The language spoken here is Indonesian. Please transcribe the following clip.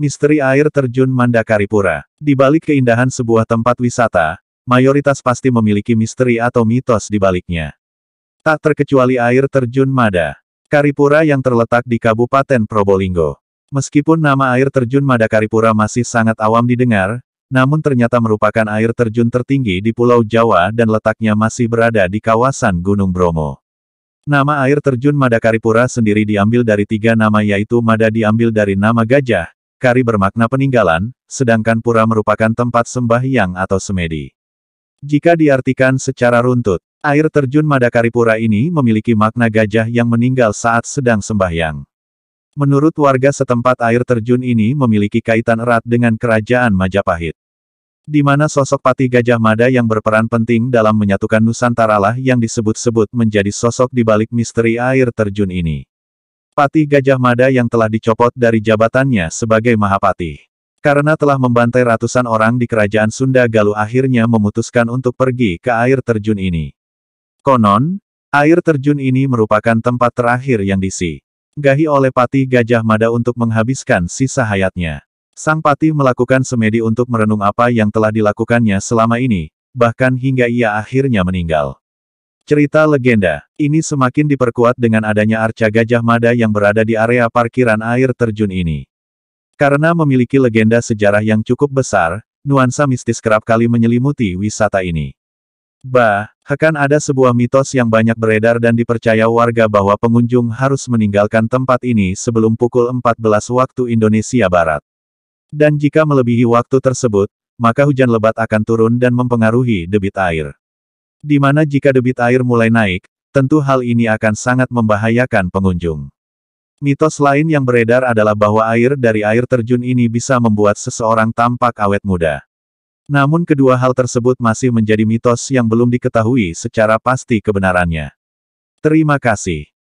Misteri air terjun Mandakaripura. Di balik keindahan sebuah tempat wisata, mayoritas pasti memiliki misteri atau mitos di baliknya. Tak terkecuali air terjun Mada. Karipura yang terletak di Kabupaten Probolinggo. Meskipun nama air terjun Madakaripura masih sangat awam didengar, namun ternyata merupakan air terjun tertinggi di Pulau Jawa dan letaknya masih berada di kawasan Gunung Bromo. Nama air terjun Madakaripura sendiri diambil dari tiga nama yaitu Mada diambil dari nama gajah, Kari bermakna peninggalan, sedangkan pura merupakan tempat sembahyang atau semedi. Jika diartikan secara runtut, air terjun Madakari Pura ini memiliki makna gajah yang meninggal saat sedang sembahyang. Menurut warga setempat air terjun ini memiliki kaitan erat dengan kerajaan Majapahit. Di mana sosok pati Gajah Mada yang berperan penting dalam menyatukan Nusantara lah yang disebut-sebut menjadi sosok di balik misteri air terjun ini. Patih Gajah Mada yang telah dicopot dari jabatannya sebagai Mahapati Karena telah membantai ratusan orang di kerajaan Sunda Galuh akhirnya memutuskan untuk pergi ke air terjun ini. Konon, air terjun ini merupakan tempat terakhir yang disi. Gahi oleh Patih Gajah Mada untuk menghabiskan sisa hayatnya. Sang Patih melakukan semedi untuk merenung apa yang telah dilakukannya selama ini, bahkan hingga ia akhirnya meninggal. Cerita legenda, ini semakin diperkuat dengan adanya arca Gajah Mada yang berada di area parkiran air terjun ini. Karena memiliki legenda sejarah yang cukup besar, nuansa mistis kerap kali menyelimuti wisata ini. Bahkan ada sebuah mitos yang banyak beredar dan dipercaya warga bahwa pengunjung harus meninggalkan tempat ini sebelum pukul 14 waktu Indonesia Barat. Dan jika melebihi waktu tersebut, maka hujan lebat akan turun dan mempengaruhi debit air. Di mana jika debit air mulai naik, tentu hal ini akan sangat membahayakan pengunjung. Mitos lain yang beredar adalah bahwa air dari air terjun ini bisa membuat seseorang tampak awet muda. Namun kedua hal tersebut masih menjadi mitos yang belum diketahui secara pasti kebenarannya. Terima kasih.